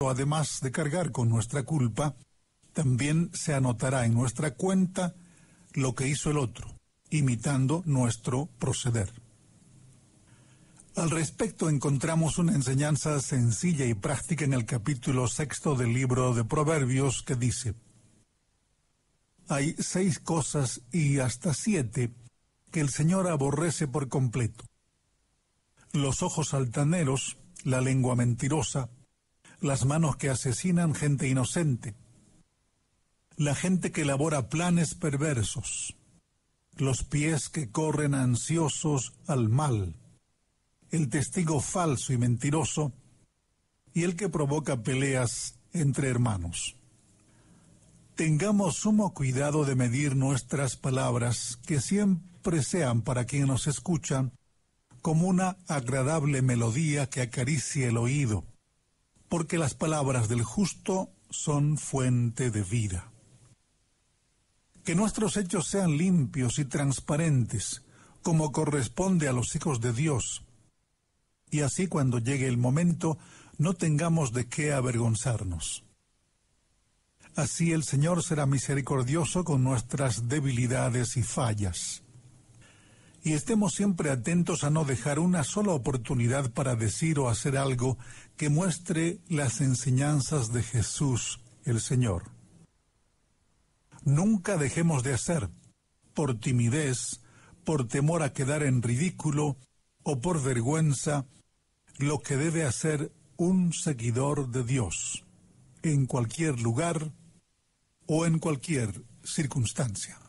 Además de cargar con nuestra culpa, también se anotará en nuestra cuenta lo que hizo el otro, imitando nuestro proceder. Al respecto encontramos una enseñanza sencilla y práctica en el capítulo sexto del libro de Proverbios que dice, hay seis cosas y hasta siete que el Señor aborrece por completo. Los ojos altaneros, la lengua mentirosa, las manos que asesinan gente inocente, la gente que elabora planes perversos, los pies que corren ansiosos al mal, el testigo falso y mentiroso y el que provoca peleas entre hermanos. Tengamos sumo cuidado de medir nuestras palabras que siempre sean para quien nos escuchan como una agradable melodía que acaricie el oído porque las palabras del justo son fuente de vida. Que nuestros hechos sean limpios y transparentes, como corresponde a los hijos de Dios, y así cuando llegue el momento no tengamos de qué avergonzarnos. Así el Señor será misericordioso con nuestras debilidades y fallas y estemos siempre atentos a no dejar una sola oportunidad para decir o hacer algo que muestre las enseñanzas de Jesús el Señor. Nunca dejemos de hacer, por timidez, por temor a quedar en ridículo o por vergüenza, lo que debe hacer un seguidor de Dios, en cualquier lugar o en cualquier circunstancia.